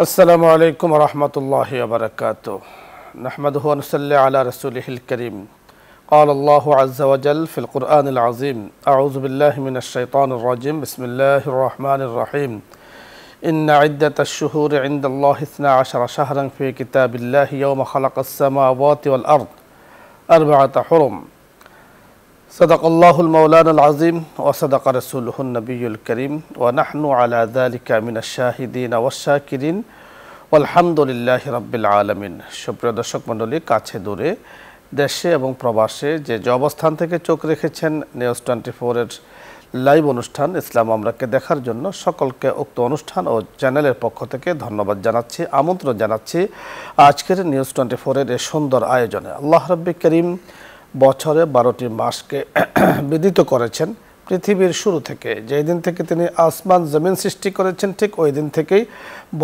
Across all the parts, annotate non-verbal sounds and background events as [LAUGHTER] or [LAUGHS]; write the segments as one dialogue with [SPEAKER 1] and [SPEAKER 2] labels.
[SPEAKER 1] السلام عليكم ورحمة الله وبركاته نحمده ونصلي على رسوله الكريم قال الله عز وجل في القرآن العظيم أعوذ بالله من الشيطان الرجيم بسم الله الرحمن الرحيم إن عدة الشهور عند الله 12 عشر شهرا في كتاب الله يوم خلق السماوات والأرض أربعة حرم সদাকল্লাহুল মৌলানুল আজিম ওসদাক রসুলহুল নবীল করিম ও ওয়ানাহনু আলা দালিকা মিনা শাহিদিন ওয়াশাকিরিন আলহামদুলিল্লাহ রব্বিল আলমিন সুপ্রিয় দর্শক মণ্ডলী কাছে দূরে দেশে এবং প্রবাসে যে যে অবস্থান থেকে চোখ রেখেছেন নিউজ টোয়েন্টি ফোরের লাইভ অনুষ্ঠান ইসলাম আমরাকে দেখার জন্য সকলকে উক্ত অনুষ্ঠান ও চ্যানেলের পক্ষ থেকে ধন্যবাদ জানাচ্ছি আমন্ত্রণ জানাচ্ছি আজকের নিউজ টোয়েন্টি ফোরের এই সুন্দর আয়োজনে আল্লাহ রব্বি করিম বছরে বারোটি মাসকে [CLEARS THROAT] বিদিত করেছেন পৃথিবীর শুরু থেকে যেই দিন থেকে তিনি আসমান জমিন সৃষ্টি করেছেন ঠিক ওই দিন থেকেই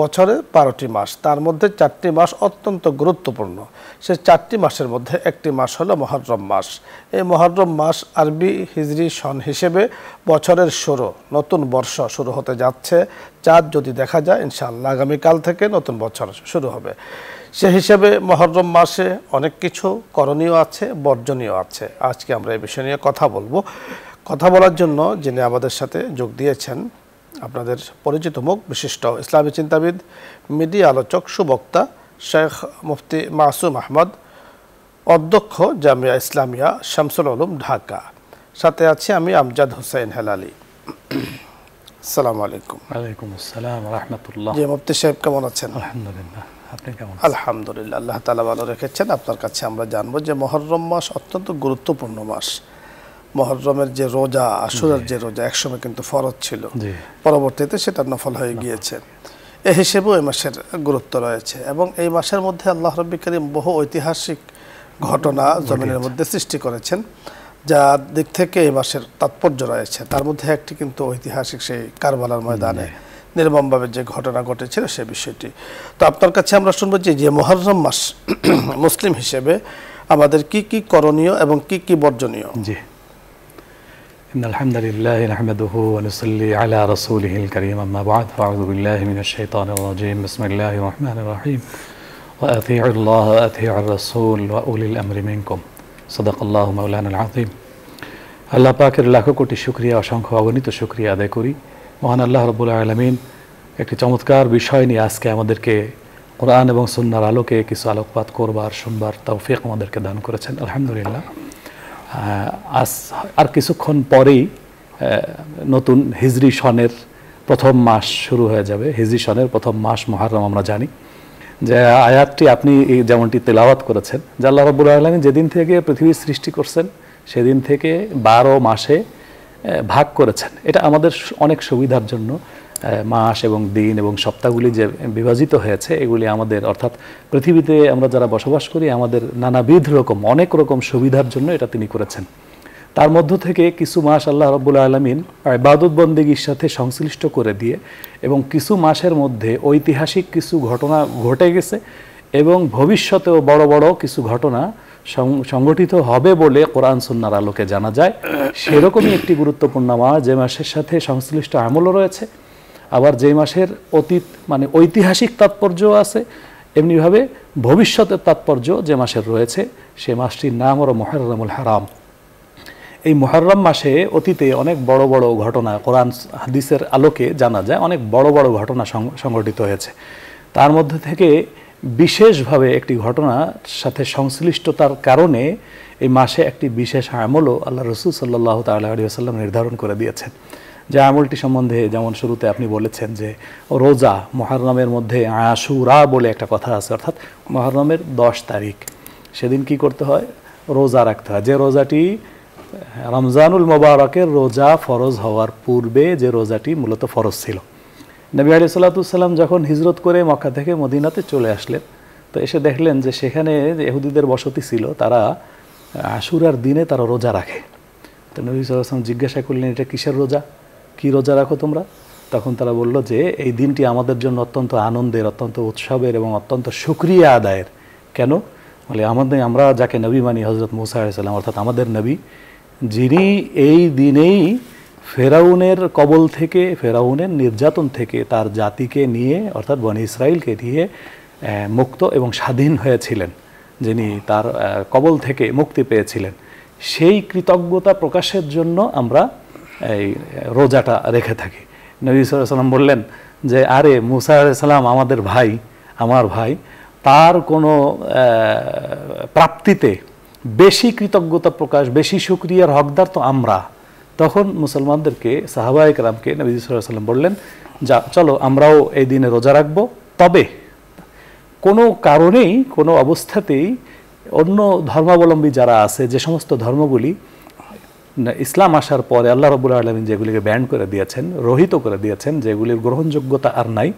[SPEAKER 1] বছরে বারোটি মাস তার মধ্যে চারটি মাস অত্যন্ত গুরুত্বপূর্ণ সে চারটি মাসের মধ্যে একটি মাস হলো মহরম মাস এই মহরম মাস আরবি হিজরি সন হিসেবে বছরের শুরু নতুন বর্ষ শুরু হতে যাচ্ছে চাঁদ যদি দেখা যায় ইনশাল্লাহ আগামীকাল থেকে নতুন বছর শুরু হবে সে হিসাবে মহরম মাসে অনেক কিছু করণীয় আছে বর্জনীয় আছে আজকে আমরা এই বিষয় নিয়ে কথা বলবো কথা বলার জন্য যিনি আমাদের সাথে যোগ দিয়েছেন আপনাদের পরিচিত মুখ বিশিষ্ট ইসলামী চিন্তাবিদ মিডিয়া আলোচক সুবক্তা শেখ মুফতি মাসুম আহমদ অধ্যক্ষ জামিয়া ইসলামিয়া শামসুল আলম ঢাকা সাথে আছি আমি আমজাদ হোসেন হেলালি [CLEARS THROAT] সালামু আলাইকুম আলাইকুম আসসালাম রহমতুল্লাহ জি মুফতি সাহেব কেমন আছেন আলহামদুলিল্লাহ আপনি কেমন আলহামদুলিল্লাহ আল্লাহ তালা ভালো রেখেছেন আপনার কাছে আমরা জানবো যে মহরম মাস অত্যন্ত গুরুত্বপূর্ণ মাস মহরমের যে রোজা আসুরের যে রোজা একসময় কিন্তু ফরজ ছিল পরবর্তীতে সেটা নফল হয়ে গিয়েছে এ হিসেবেও এই মাসের গুরুত্ব রয়েছে এবং এই মাসের মধ্যে আল্লাহ রব্বী করিম বহু ঐতিহাসিক ঘটনা জমিনের মধ্যে সৃষ্টি করেছেন যার দিক থেকে এই মাসের তাৎপর্য রয়েছে তার মধ্যে একটি কিন্তু ঐতিহাসিক সেই কারবালার ময়দানে নির্মমভাবে যে ঘটনা ঘটেছিল সে বিষয়টি তো আপনার কাছে আমরা শুনবো যে যে মহরম মাস মুসলিম হিসেবে আমাদের কি কি করণীয় এবং কি কি বর্জনীয়
[SPEAKER 2] জি إن الحمد لله نحمده ونصلي على رسوله الكريم أما بعد فأعوذ بالله من الشيطان الرجيم بسم الله الرحمن الرحيم وأطيعوا الله وأطيعوا الرسول وأولي الأمر منكم صدق الله مولانا العظيم আল্লাহ পাকের লাখো কোটি শুক্রিয়া অসংখ্য অগণিত শুক্রিয়া আদায় করি মহান আল্লাহ রবুল্লা আলমিন একটি চমৎকার বিষয় নিয়ে আজকে আমাদেরকে কোরআন এবং সুন্নার আলোকে কিছু আলোকপাত করবার শুনবার তৌফিক আমাদেরকে দান করেছেন আলহামদুলিল্লাহ আজ আর কিছুক্ষণ পরেই নতুন হিজরি সনের প্রথম মাস শুরু হয়ে যাবে হিজরি সনের প্রথম মাস মহারম আমরা জানি যে আয়াতটি আপনি যেমনটি তেলাওয়াত করেছেন যে আল্লাহ রবুল আলমী যেদিন থেকে পৃথিবীর সৃষ্টি করছেন সেদিন থেকে বারো মাসে ভাগ করেছেন এটা আমাদের অনেক সুবিধার জন্য মাস এবং দিন এবং সপ্তাহগুলি যে বিভাজিত হয়েছে এগুলি আমাদের অর্থাৎ পৃথিবীতে আমরা যারা বসবাস করি আমাদের নানাবিধ রকম অনেক রকম সুবিধার জন্য এটা তিনি করেছেন তার মধ্য থেকে কিছু মাস আল্লাহ রব্বুল আলমিন ইবাদত সাথে সংশ্লিষ্ট করে দিয়ে এবং কিছু মাসের মধ্যে ঐতিহাসিক কিছু ঘটনা ঘটে গেছে এবং ভবিষ্যতেও বড় বড় কিছু ঘটনা সংগঠিত হবে বলে কোরআন সুন্নার আলোকে জানা যায় সেরকমই একটি গুরুত্বপূর্ণ মাস যে মাসের সাথে সংশ্লিষ্ট আমলও রয়েছে আবার যে মাসের অতীত মানে ঐতিহাসিক তাৎপর্য আছে এমনিভাবে ভবিষ্যতের তাৎপর্য যে মাসের রয়েছে সে মাসটির নাম হলো মোহরমুল হারাম এই মোহরম মাসে অতীতে অনেক বড় বড় ঘটনা কোরআন হাদিসের আলোকে জানা যায় অনেক বড় বড় ঘটনা সংঘটিত হয়েছে তার মধ্যে থেকে বিশেষভাবে একটি ঘটনার সাথে সংশ্লিষ্টতার কারণে এই মাসে একটি বিশেষ আমলও আল্লাহ রসুল সাল্লাহ তাল্লাহাম নির্ধারণ করে দিয়েছেন যে আমলটি সম্বন্ধে যেমন শুরুতে আপনি বলেছেন যে রোজা মহারমের মধ্যে আশুরা বলে একটা কথা আছে অর্থাৎ মহারমের দশ তারিখ সেদিন কি করতে হয় রোজা রাখতে হয় যে রোজাটি রমজানুল মোবারকের রোজা ফরজ হওয়ার পূর্বে যে রোজাটি মূলত ফরজ ছিল নবী আলী সাল্লাতুসাল্লাম যখন হিজরত করে মক্কা থেকে মদিনাতে চলে আসলেন তো এসে দেখলেন যে সেখানে এহুদিদের বসতি ছিল তারা আশুরার দিনে তারা রোজা রাখে তো নবী সাল্লাম জিজ্ঞাসা করলেন এটা কিসের রোজা কি রোজা রাখো তোমরা তখন তারা বলল যে এই দিনটি আমাদের জন্য অত্যন্ত আনন্দের অত্যন্ত উৎসবের এবং অত্যন্ত সুক্রিয়া আদায়ের কেন বলে আমাদের আমরা যাকে নবী মানি হজরত মুসা আলাইসাল্লাম অর্থাৎ আমাদের নবী যিনি এই দিনেই ফেরাউনের কবল থেকে ফেরাউনের নির্যাতন থেকে তার জাতিকে নিয়ে অর্থাৎ বনি ইসরায়েলকে নিয়ে মুক্ত এবং স্বাধীন হয়েছিলেন যিনি তার কবল থেকে মুক্তি পেয়েছিলেন সেই কৃতজ্ঞতা প্রকাশের জন্য আমরা এই রোজাটা রেখে থাকি নবী সাল্লাম বললেন যে আরে মুসা আলাইসাল্লাম আমাদের ভাই আমার ভাই তার কোনো প্রাপ্তিতে বেশি কৃতজ্ঞতা প্রকাশ বেশি সুক্রিয়ার হকদার তো আমরা তখন মুসলমানদেরকে সাহাবায়ক রামকে নবী সাল্লাম বললেন যা চলো আমরাও এই দিনে রোজা রাখব তবে কোনো কারণেই কোনো অবস্থাতেই অন্য ধর্মাবলম্বী যারা আছে যে সমস্ত ধর্মগুলি ইসলাম আসার পরে আল্লাহ রবুল্লা আলমিন যেগুলিকে ব্যান করে দিয়েছেন রহিত করে দিয়েছেন যেগুলির গ্রহণযোগ্যতা আর নাই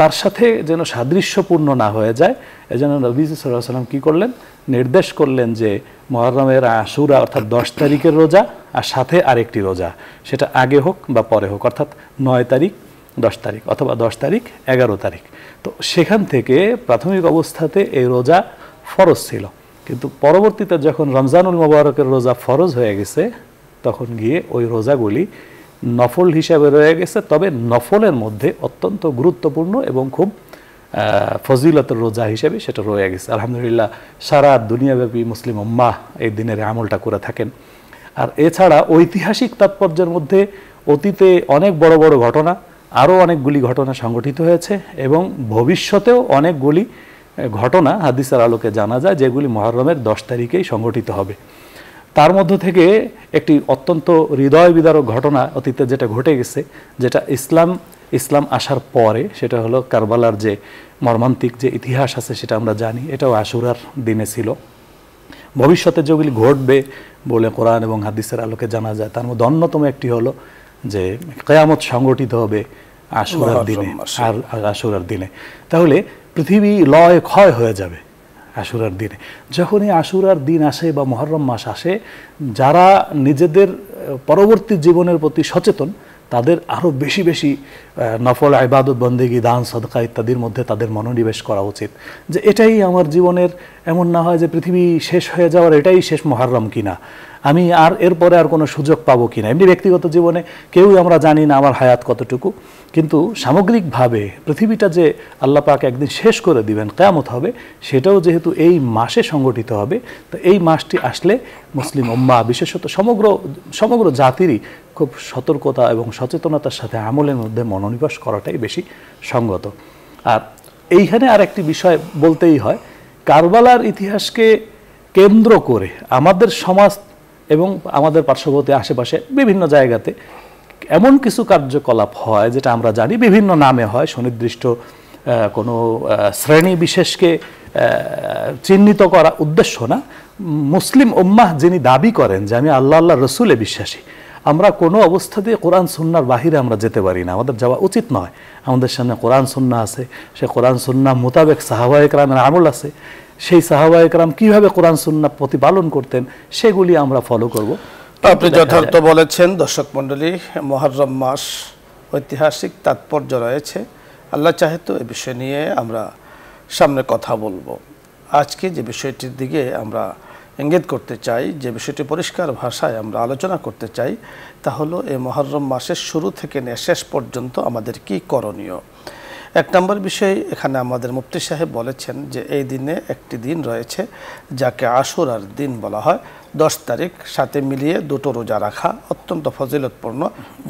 [SPEAKER 2] তার সাথে যেন সাদৃশ্যপূর্ণ না হয়ে যায় এজন্য নবী সাল্লাহ সাল্লাম কী করলেন নির্দেশ করলেন যে মহরমের আশুরা অর্থাৎ দশ তারিখের রোজা আর সাথে আরেকটি রোজা সেটা আগে হোক বা পরে হোক অর্থাৎ নয় তারিখ দশ তারিখ অথবা দশ তারিখ এগারো তারিখ তো সেখান থেকে প্রাথমিক অবস্থাতে এই রোজা ফরজ ছিল কিন্তু পরবর্তীতে যখন রমজানুল মোবারকের রোজা ফরজ হয়ে গেছে তখন গিয়ে ওই রোজাগুলি নফল হিসাবে রয়ে গেছে তবে নফলের মধ্যে অত্যন্ত গুরুত্বপূর্ণ এবং খুব ফজিলতের রোজা হিসেবে সেটা রয়ে গেছে আলহামদুলিল্লাহ সারা দুনিয়াব্যাপী মুসলিম উম্মাহ এই দিনের আমলটা করে থাকেন আর এছাড়া ঐতিহাসিক তাৎপর্যের মধ্যে অতীতে অনেক বড় বড় ঘটনা আরও অনেকগুলি ঘটনা সংগঠিত হয়েছে এবং ভবিষ্যতেও অনেকগুলি ঘটনা হাদিসার আলোকে জানা যায় যেগুলি মহরমের দশ তারিখেই সংগঠিত হবে তার মধ্য থেকে একটি অত্যন্ত হৃদয় বিদারক ঘটনা অতীতে যেটা ঘটে গেছে যেটা ইসলাম ইসলাম আসার পরে সেটা হলো কারবালার যে মর্মান্তিক যে ইতিহাস আছে সেটা আমরা জানি এটাও আশুরার দিনে ছিল ভবিষ্যতে যেগুলি ঘটবে বলে কোরআন এবং হাদিসের আলোকে জানা যায় তার মধ্যে অন্যতম একটি হলো যে কেয়ামত সংগঠিত হবে আশুরার দিনে আর আশুরার দিনে তাহলে পৃথিবী লয় ক্ষয় হয়ে যাবে আশুরার দিনে যখনই আশুরার দিন আসে বা মহরম মাস আসে যারা নিজেদের পরবর্তী জীবনের প্রতি সচেতন তাদের আরও বেশি বেশি নফল আইবাদত বন্দেগী দান সদকা ইত্যাদির মধ্যে তাদের মনোনিবেশ করা উচিত যে এটাই আমার জীবনের এমন না হয় যে পৃথিবী শেষ হয়ে যাওয়ার এটাই শেষ মহারম কিনা আমি আর এরপরে আর কোনো সুযোগ পাবো কিনা এমনি ব্যক্তিগত জীবনে কেউ আমরা জানি না আমার হায়াত কতটুকু কিন্তু সামগ্রিকভাবে পৃথিবীটা যে আল্লাহ পাক একদিন শেষ করে দিবেন কেমত হবে সেটাও যেহেতু এই মাসে সংগঠিত হবে তো এই মাসটি আসলে মুসলিম ওম্মা বিশেষত সমগ্র সমগ্র জাতিরই খুব সতর্কতা এবং সচেতনতার সাথে আমলের মধ্যে মনোনিবেশ করাটাই বেশি সঙ্গত আর এইখানে আর একটি বিষয় বলতেই হয় কারবালার ইতিহাসকে কেন্দ্র করে আমাদের সমাজ এবং আমাদের পার্শ্ববর্তী আশেপাশে বিভিন্ন জায়গাতে এমন কিছু কার্যকলাপ হয় যেটা আমরা জানি বিভিন্ন নামে হয় সুনির্দিষ্ট কোনো শ্রেণী বিশেষকে চিহ্নিত করা উদ্দেশ্য না মুসলিম উম্মাহ যিনি দাবি করেন যে আমি আল্লাহ আল্লাহ রসুলে বিশ্বাসী আমরা কোনো অবস্থাতে কোরআন সুন্নার বাহিরে আমরা যেতে পারি না আমাদের যাওয়া উচিত নয় আমাদের সামনে কোরআন সুন্না আছে সে কোরআন সুন্না মোতাবেক সাহাবা একরামের আমল আছে সেই সাহাবা একরাম কীভাবে কোরআন সুন্না প্রতিপালন করতেন সেগুলি আমরা ফলো করব
[SPEAKER 1] আপনি যথার্থ বলেছেন দর্শক মণ্ডলী মহরম মাস ঐতিহাসিক তাৎপর্য রয়েছে আল্লাহ চাহে তো এ বিষয় নিয়ে আমরা সামনে কথা বলবো আজকে যে বিষয়টির দিকে আমরা ইঙ্গিত করতে চাই যে বিষয়টি পরিষ্কার ভাষায় আমরা আলোচনা করতে চাই তা হলো এই মহরম মাসের শুরু থেকে নিয়ে শেষ পর্যন্ত আমাদের কি করণীয় এক নম্বর বিষয় এখানে আমাদের মুফতি সাহেব বলেছেন যে এই দিনে একটি দিন রয়েছে যাকে আশুরার দিন বলা হয় দশ তারিখ সাথে মিলিয়ে দুটো রোজা রাখা অত্যন্ত ফজিলতপূর্ণ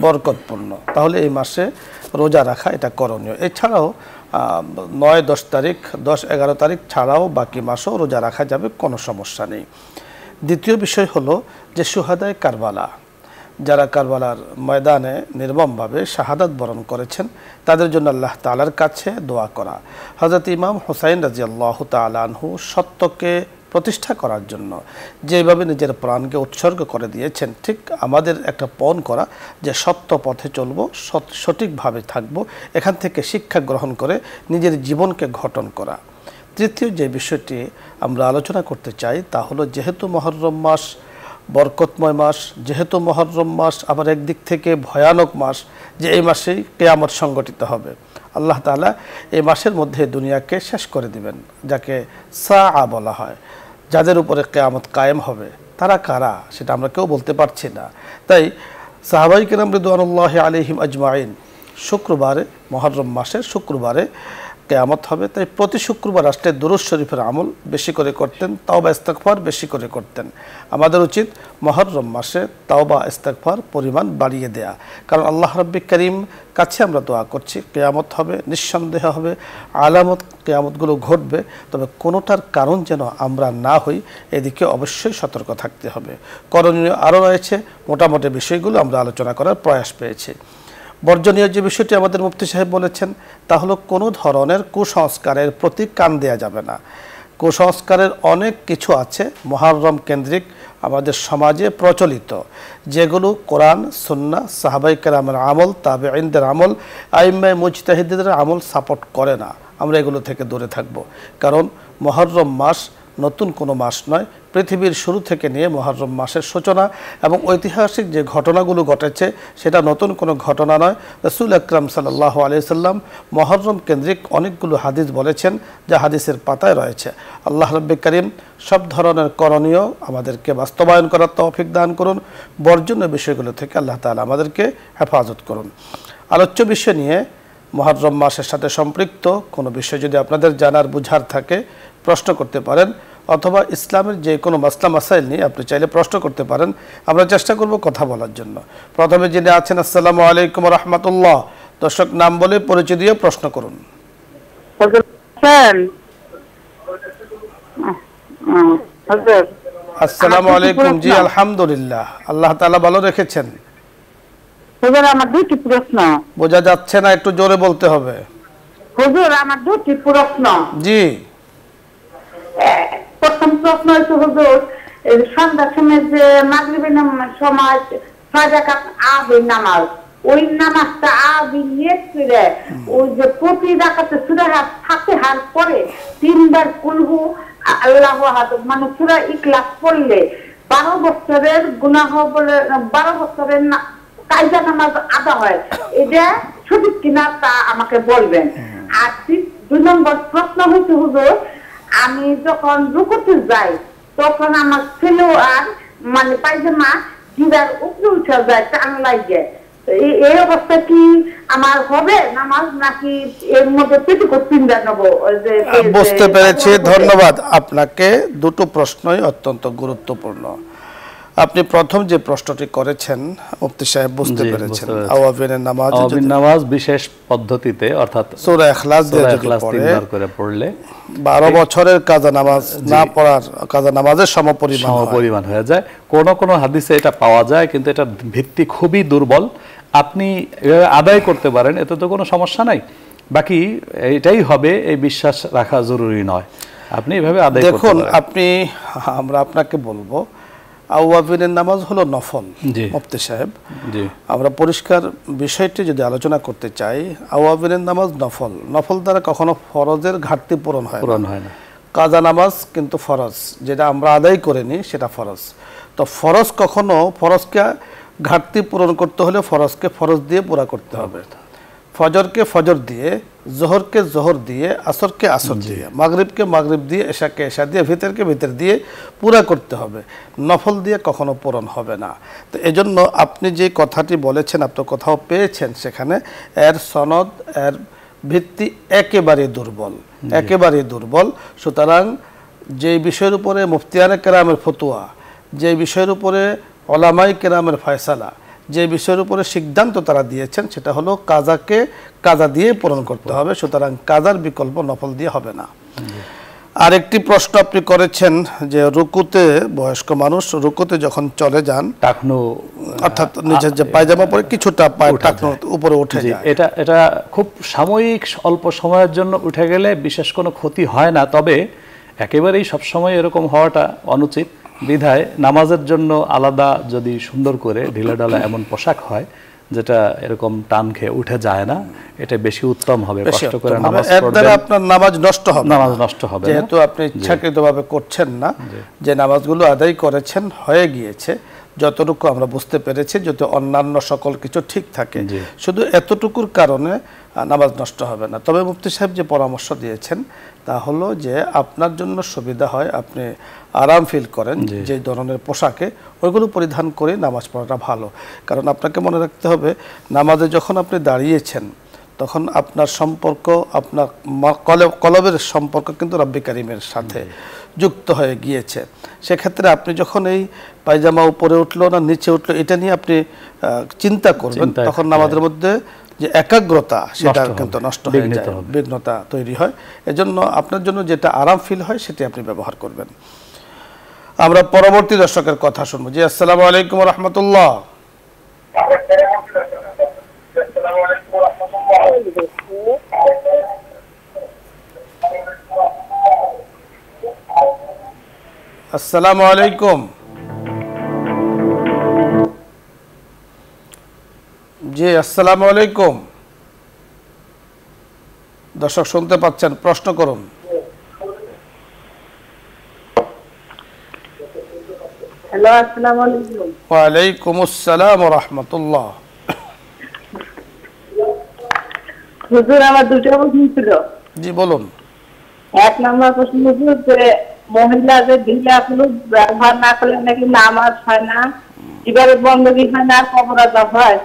[SPEAKER 1] বরকতপূর্ণ তাহলে এই মাসে রোজা রাখা এটা করণীয় এছাড়াও নয় দশ তারিখ দশ এগারো তারিখ ছাড়াও বাকি মাসও রোজা রাখা যাবে কোনো সমস্যা নেই দ্বিতীয় বিষয় হলো যে সুহাদায় কারবালা যারা কারবালার ময়দানে নির্মমভাবে শাহাদাত বরণ করেছেন তাদের জন্য আল্লাহ তালার কাছে দোয়া করা হজরত ইমাম হুসাইন রাজিয়াল্লাহ আল্লাহ সত্যকে প্রতিষ্ঠা করার জন্য যেভাবে নিজের প্রাণকে উৎসর্গ করে দিয়েছেন ঠিক আমাদের একটা পণ করা যে সত্য পথে চলবো সঠিকভাবে থাকব এখান থেকে শিক্ষা গ্রহণ করে নিজের জীবনকে ঘটন করা তৃতীয় যে বিষয়টি আমরা আলোচনা করতে চাই তা হলো যেহেতু মহরম মাস বরকতময় মাস যেহেতু মহরম মাস আবার একদিক থেকে ভয়ানক মাস যে এই মাসেই কেয়ামত সংগঠিত হবে আল্লাহ তালা এই মাসের মধ্যে দুনিয়াকে শেষ করে দিবেন যাকে সা বলা হয় যাদের উপরে কেয়ামত কায়েম হবে তারা কারা সেটা আমরা কেউ বলতে পারছি না তাই সাহাবাই কেরাম রিদুয়ানুল্লাহ আলহিম আজমাইন শুক্রবারে মহরম মাসের শুক্রবারে কেয়ামত হবে তাই প্রতি শুক্রবার রাষ্ট্রের দুরুজ শরীফের আমল বেশি করে করতেন তাওবা ইস্তাকফার বেশি করে করতেন আমাদের উচিত মহরম মাসে তাওবা ইস্তাকফার পরিমাণ বাড়িয়ে দেয়া কারণ আল্লাহ রব্বি করিম কাছে আমরা দোয়া করছি কেয়ামত হবে নিঃসন্দেহ হবে আলামত কেয়ামতগুলো ঘটবে তবে কোনোটার কারণ যেন আমরা না হই এদিকে অবশ্যই সতর্ক থাকতে হবে করণীয় আরও রয়েছে মোটামুটি বিষয়গুলো আমরা আলোচনা করার প্রয়াস পেয়েছি বর্জনীয় যে বিষয়টি আমাদের মুফতি সাহেব বলেছেন তা হলো কোনো ধরনের কুসংস্কারের প্রতি কান দেয়া যাবে না কুসংস্কারের অনেক কিছু আছে মহারম কেন্দ্রিক আমাদের সমাজে প্রচলিত যেগুলো কোরআন সুন্না সাহাবাই কেরামের আমল তাবে আইনদের আমল আইম্মাই মুজতাহিদদের আমল সাপোর্ট করে না আমরা এগুলো থেকে দূরে থাকব কারণ মহরম মাস নতুন কোনো মাস নয় পৃথিবীর শুরু থেকে নিয়ে মহরম মাসের সূচনা এবং ঐতিহাসিক যে ঘটনাগুলো ঘটেছে সেটা নতুন কোনো ঘটনা নয় রসুল আকরাম সাল্লাহ আলিয়াল্লাম মহরম কেন্দ্রিক অনেকগুলো হাদিস বলেছেন যা হাদিসের পাতায় রয়েছে আল্লাহ রব্বি করিম সব ধরনের করণীয় আমাদেরকে বাস্তবায়ন করার তফিক দান করুন বর্জনীয় বিষয়গুলো থেকে আল্লাহ তালা আমাদেরকে হেফাজত করুন আলোচ্য বিষয় নিয়ে মহরম মাসের সাথে সম্পৃক্ত কোনো বিষয় যদি আপনাদের জানার বুঝার থাকে প্রশ্ন করতে পারেন অথবা ইসলামের যে কোনো মাসলা মাসাইল নিয়ে আপনি চাইলে প্রশ্ন করতে পারেন আমরা চেষ্টা করব কথা বলার জন্য প্রথমে যিনি আছেন আসসালামু আলাইকুম রহমতুল্লাহ দর্শক নাম বলে পরিচয় দিয়ে প্রশ্ন করুন আসসালামু আলাইকুম জি আলহামদুলিল্লাহ আল্লাহ ভালো রেখেছেন আমার দুটি প্রশ্ন বোঝা যাচ্ছে না একটু জোরে বলতে হবে আমার দুটি প্রশ্ন জি
[SPEAKER 3] প্রথম প্রশ্ন হচ্ছে হুজুর সন্ধ্যার সময় যে মাগরিবের সময় ছয় আবির নামাজ ওই নামাজটা আবি নিয়ত করে ওই যে প্রতি রাকাতে সুরা হাত ফাতে হার পরে তিনবার কুলহু আল্লাহ হাত মানে সুরা ইকলাস পড়লে বারো বছরের গুনাহ বলে বারো বছরের কায়দা নামাজ আদা হয় এটা সঠিক কিনা তা আমাকে বলবেন আর দুই নম্বর প্রশ্ন হচ্ছে হুজুর আমি যখন রুকুতে যাই তখন আমার ছেলেও আর মানে পায়জামা জিরার উপরে উঠে যায় টান লাগে এই অবস্থা কি আমার হবে নামাজ নাকি এর মধ্যে পেটিকোট পিন্ডা নেবো বুঝতে পেরেছি ধন্যবাদ
[SPEAKER 1] আপনাকে দুটো প্রশ্নই অত্যন্ত গুরুত্বপূর্ণ আপনি প্রথম যে প্রশ্নটি করেছেন মুফতি সাহেব বুঝতে পেরেছেন আওয়াবিনের নামাজ আওয়াবিন
[SPEAKER 2] নামাজ বিশেষ পদ্ধতিতে অর্থাৎ সূরা ইখলাস দিয়ে যদি তিনবার করে পড়লে 12 বছরের কাজা নামাজ না পড়ার কাজা নামাজের সমপরিমাণ সমপরিমাণ হয়ে যায় কোন কোন হাদিসে এটা পাওয়া যায় কিন্তু এটা ভিত্তি খুবই দুর্বল আপনি আদায় করতে পারেন এতে তো কোনো সমস্যা নাই বাকি এটাই হবে এই বিশ্বাস রাখা জরুরি নয় আপনি
[SPEAKER 1] এভাবে আদায় দেখুন আপনি আমরা আপনাকে বলবো আউয়াবিনের নামাজ হলো নফল মুফতি সাহেব আমরা পরিষ্কার বিষয়টি যদি আলোচনা করতে চাই আউয়াবিনের নামাজ নফল নফল দ্বারা কখনো ফরজের ঘাটতি পূরণ হয় পূরণ হয় না কাজা নামাজ কিন্তু ফরজ যেটা আমরা আদায় করে নিই সেটা ফরজ তো ফরজ কখনো ফরজকে ঘাটতি পূরণ করতে হলে ফরজকে ফরজ দিয়ে পুরা করতে হবে ফজরকে ফজর দিয়ে জোহরকে জোহর দিয়ে আসরকে আসর দিয়ে মাগরীবকে মাগরীব দিয়ে এশাকে এশা দিয়ে ভিতরকে ভিতর দিয়ে পুরা করতে হবে নফল দিয়ে কখনো পূরণ হবে না তো এজন্য আপনি যে কথাটি বলেছেন আপনার কোথাও পেয়েছেন সেখানে এর সনদ এর ভিত্তি একেবারে দুর্বল একেবারে দুর্বল সুতরাং যে বিষয়ের উপরে মুফতিয়ারে কেরামের ফতুয়া যে বিষয়ের উপরে ওলামাই কেরামের ফয়সালা যে বিষয়ের উপরে সিদ্ধান্ত তারা দিয়েছেন সেটা হলো কাজাকে কাজা দিয়ে পূরণ করতে হবে সুতরাং কাজার বিকল্প নফল দিয়ে হবে না আরেকটি প্রশ্ন আপনি করেছেন যে রুকুতে বয়স্ক মানুষ রুকুতে যখন চলে যান টাকনো অর্থাৎ নিজের যে পায়জামা পরে কিছুটা টাকনো উপরে উঠে যায়
[SPEAKER 2] এটা এটা খুব সাময়িক অল্প সময়ের জন্য উঠে গেলে বিশেষ কোনো ক্ষতি হয় না তবে একেবারেই সবসময় এরকম হওয়াটা অনুচিত বিধায় নামাজের জন্য আলাদা যদি সুন্দর করে ঢিলাঢালা এমন পোশাক হয় যেটা এরকম টান খেয়ে উঠে যায় না এটা বেশি উত্তম হবে কষ্ট করে নামাজ পড়বেন আপনার নামাজ নষ্ট হবে নামাজ নষ্ট হবে যেহেতু আপনি
[SPEAKER 1] ইচ্ছাকৃতভাবে করছেন না যে নামাজগুলো আদায় করেছেন হয়ে গিয়েছে যতটুকু আমরা বুঝতে পেরেছি যদি অন্যান্য সকল কিছু ঠিক থাকে শুধু এতটুকুর কারণে নামাজ নষ্ট হবে না তবে মুফতি সাহেব যে পরামর্শ দিয়েছেন তা হলো যে আপনার জন্য সুবিধা হয় আপনি আরাম ফিল করেন যে ধরনের পোশাকে ওইগুলো পরিধান করে নামাজ পড়াটা ভালো কারণ আপনাকে মনে রাখতে হবে নামাজে যখন আপনি দাঁড়িয়েছেন তখন আপনার সম্পর্ক আপনার কলবের সম্পর্ক কিন্তু রব্বি কারিমের সাথে যুক্ত হয়ে গিয়েছে সেক্ষেত্রে আপনি যখন এই পায়জামা উপরে উঠলো না নিচে উঠলো এটা নিয়ে আপনি চিন্তা করবেন তখন আমাদের হ্যাঁ। মধ্যে যে একাগ্রতা সেটা কিন্তু নষ্ট হয়ে যায় বিঘ্নতা তৈরি হয় এজন্য আপনার জন্য যেটা আরাম ফিল হয় সেটি আপনি ব্যবহার করবেন আমরা পরবর্তী দর্শকের কথা শুনবো জি আসসালামু আলাইকুম রহমতুল্লাহ আসসালামু আলাইকুম জি আসসালামু আলাইকুম দর্শক শুনতে পাচ্ছেন প্রশ্ন করুন
[SPEAKER 3] হ্যালো আসসালামু
[SPEAKER 1] আলাইকুম ওয়া আলাইকুম আসসালাম ওয়া রাহমাতুল্লাহ হুজুর আমার দুটো প্রশ্ন ছিল জি বলুন
[SPEAKER 3] এক নম্বর প্রশ্ন হুজুর যে মহিলা যে কোনো ব্যবহার না করলে নাকি নামাজ হয় না এবারে হয় না হয়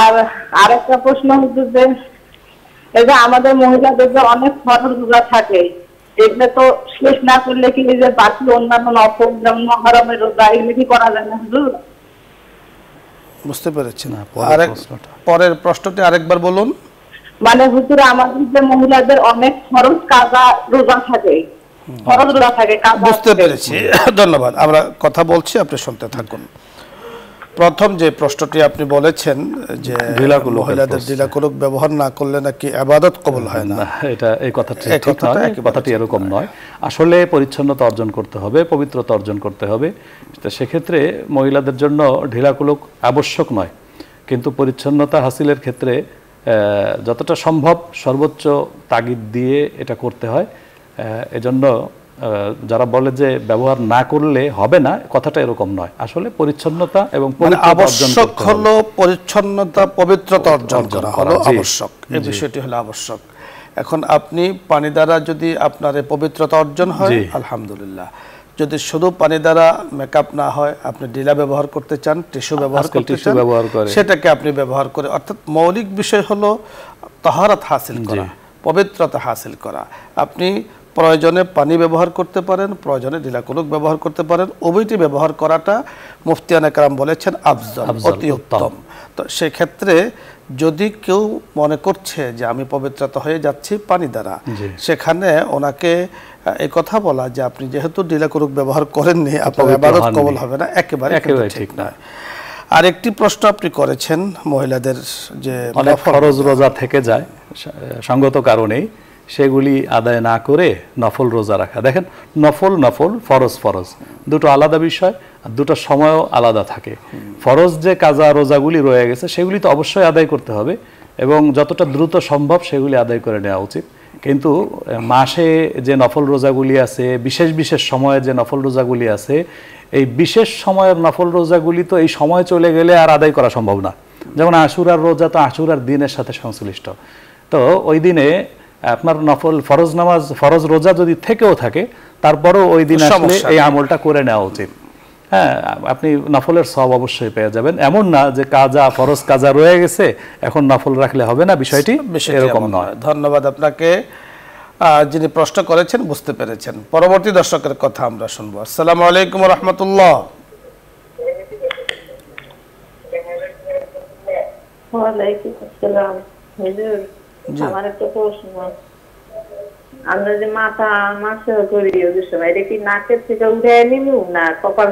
[SPEAKER 3] আর আরেকটা প্রশ্ন হচ্ছে যে এই যে আমাদের মহিলাদের যে অনেক ফরজ রোজা থাকে এগুলো তো শেষ না করলে কি যে বাকি অন্যান্য নফল যেমন মহরমের রোজা এগুলো কি করা যায় না হুজুর
[SPEAKER 1] বুঝতে পেরেছি না পরের প্রশ্নটি আরেকবার বলুন মানে হুজুর আমাদের যে মহিলাদের অনেক খরচ কাজা রোজা থাকে রোজা থাকে কাজা বুঝতে পেরেছি ধন্যবাদ আমরা কথা বলছি আপনি শুনতে থাকুন প্রথম যে প্রশ্নটি আপনি বলেছেন যে মহিলাদের ডিলাকুলুক ব্যবহার না করলে নাকি আবাদত কবল হয় না [LAUGHS] এটা এই কথাটি ঠিক নয় এই কথাটি এরকম
[SPEAKER 2] নয় আসলে পরিচ্ছন্নতা অর্জন করতে হবে পবিত্রতা অর্জন করতে হবে তো সেক্ষেত্রে মহিলাদের জন্য ঢিলাকুলুক আবশ্যক নয় কিন্তু পরিচ্ছন্নতা হাসিলের ক্ষেত্রে যতটা সম্ভব সর্বোচ্চ তাগিদ দিয়ে এটা করতে হয় এজন্য যারা বলে যে ব্যবহার না করলে হবে না কথাটা এরকম নয় আসলে পরিচ্ছন্নতা এবং মানে আবশ্যক হলো
[SPEAKER 1] পরিচ্ছন্নতা পবিত্রতা অর্জন করা হলো আবশ্যক এই বিষয়টি হলো আবশ্যক এখন আপনি পানি দ্বারা যদি আপনার পবিত্রতা অর্জন হয় আলহামদুলিল্লাহ যদি শুধু পানি দ্বারা মেকআপ না হয় আপনি ডিলা ব্যবহার করতে চান টিস্যু ব্যবহার করতে চান সেটাকে আপনি ব্যবহার করে অর্থাৎ মৌলিক বিষয় হলো তাহারাত হাসিল করা পবিত্রতা হাসিল করা আপনি প্রয়োজনে পানি ব্যবহার করতে পারেন প্রয়োজনে ডিলাকুলুক ব্যবহার করতে পারেন ওবিটি ব্যবহার করাটা মুফতিয়ান একরাম বলেছেন আফজল অতি উত্তম তো সেক্ষেত্রে যদি কেউ মনে করছে যে আমি পবিত্রতা হয়ে যাচ্ছি পানি দ্বারা সেখানে ওনাকে এই কথা বলা যে আপনি যেহেতু ডিলাকুরুক ব্যবহার করেননি আপনার আবাদত কবল হবে না একেবারে ঠিক নয় আর একটি প্রশ্ন আপনি করেছেন মহিলাদের যে অনেক ফরজ
[SPEAKER 2] রোজা থেকে যায় সঙ্গত কারণেই সেগুলি আদায় না করে নফল রোজা রাখা দেখেন নফল নফল ফরজ ফরজ দুটো আলাদা বিষয় আর দুটো সময়ও আলাদা থাকে ফরজ যে কাজা রোজাগুলি রয়ে গেছে সেগুলি তো অবশ্যই আদায় করতে হবে এবং যতটা দ্রুত সম্ভব সেগুলি আদায় করে নেওয়া উচিত কিন্তু মাসে যে নফল রোজাগুলি আছে বিশেষ বিশেষ সময়ে যে নফল রোজাগুলি আছে এই বিশেষ সময়ের নফল রোজাগুলি তো এই সময় চলে গেলে আর আদায় করা সম্ভব না যেমন আশুরার রোজা তো আশুরার দিনের সাথে সংশ্লিষ্ট তো ওই দিনে আপনার নফল ফরজ নামাজ ফরজ রোজা যদি থেকেও থাকে তারপরও ওই দিন আসলে এই আমলটা করে নেওয়া উচিত হ্যাঁ আপনি নফলের সব অবশ্যই পেয়ে যাবেন এমন না যে কাজা ফরজ কাজা রয়ে গেছে এখন নফল রাখলে
[SPEAKER 1] হবে না বিষয়টি এরকম নয় ধন্যবাদ আপনাকে যিনি প্রশ্ন করেছেন বুঝতে পেরেছেন পরবর্তী দর্শকের কথা আমরা শুনবো আসসালামু আলাইকুম রহমতুল্লাহ
[SPEAKER 3] ওয়ালাইকুম আসসালাম আমার একটা প্রশ্ন আমরা যে মাথা করি এটা কি নাকের থেকে উঠে না কপাল